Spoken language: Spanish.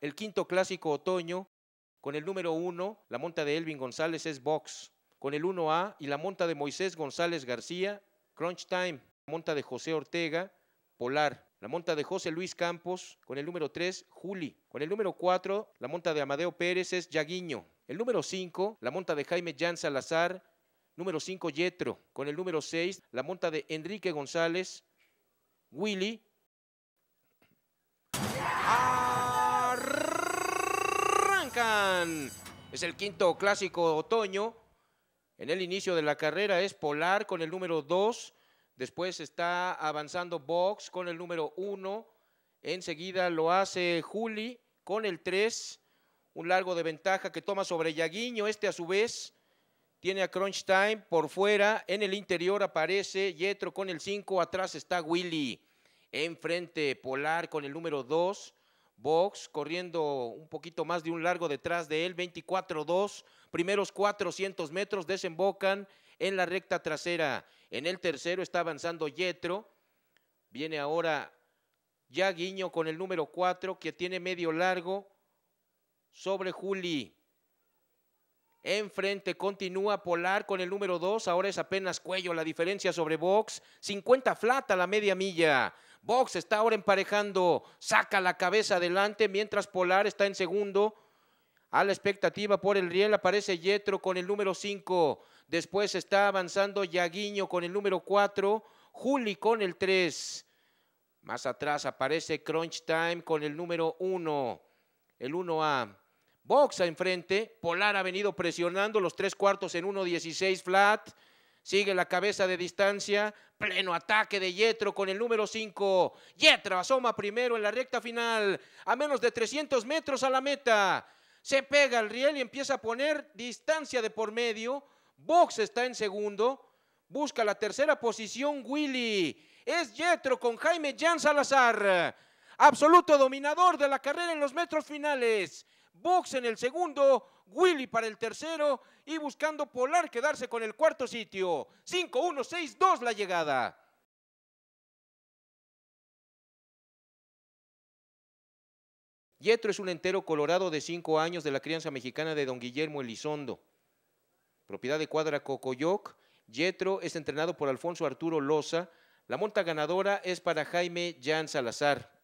El quinto clásico otoño, con el número uno la monta de Elvin González es Box. Con el 1A y la monta de Moisés González García, Crunch Time. La monta de José Ortega, Polar. La monta de José Luis Campos, con el número 3, Juli. Con el número 4, la monta de Amadeo Pérez es Yaguiño. El número 5, la monta de Jaime Jan Salazar, número 5, Yetro. Con el número 6, la monta de Enrique González, Willy. Es el quinto clásico otoño. En el inicio de la carrera es Polar con el número 2. Después está avanzando Box con el número 1. Enseguida lo hace Juli con el 3. Un largo de ventaja que toma sobre Yaguiño. Este a su vez tiene a Crunch Time por fuera. En el interior aparece Yetro con el 5. Atrás está Willy. Enfrente Polar con el número 2. Box corriendo un poquito más de un largo detrás de él, 24-2, primeros 400 metros desembocan en la recta trasera. En el tercero está avanzando Yetro, viene ahora ya Guiño con el número 4 que tiene medio largo sobre Juli. Enfrente continúa Polar con el número 2, ahora es apenas cuello la diferencia sobre Box, 50 a la media milla. Box está ahora emparejando, saca la cabeza adelante, mientras Polar está en segundo. A la expectativa por el riel aparece Yetro con el número 5. Después está avanzando Yaguiño con el número 4. Juli con el 3. Más atrás aparece Crunch Time con el número 1. El 1A. Box enfrente. Polar ha venido presionando los tres cuartos en 1.16 flat. Sigue la cabeza de distancia, pleno ataque de Yetro con el número 5. Yetro asoma primero en la recta final, a menos de 300 metros a la meta. Se pega el riel y empieza a poner distancia de por medio. Box está en segundo. Busca la tercera posición Willy. Es Yetro con Jaime Jan Salazar. Absoluto dominador de la carrera en los metros finales. Box en el segundo, Willy para el tercero y buscando Polar quedarse con el cuarto sitio. 5-1-6-2 la llegada. Yetro es un entero colorado de 5 años de la crianza mexicana de don Guillermo Elizondo. Propiedad de Cuadra Cocoyoc. Yetro es entrenado por Alfonso Arturo Loza. La monta ganadora es para Jaime Jan Salazar.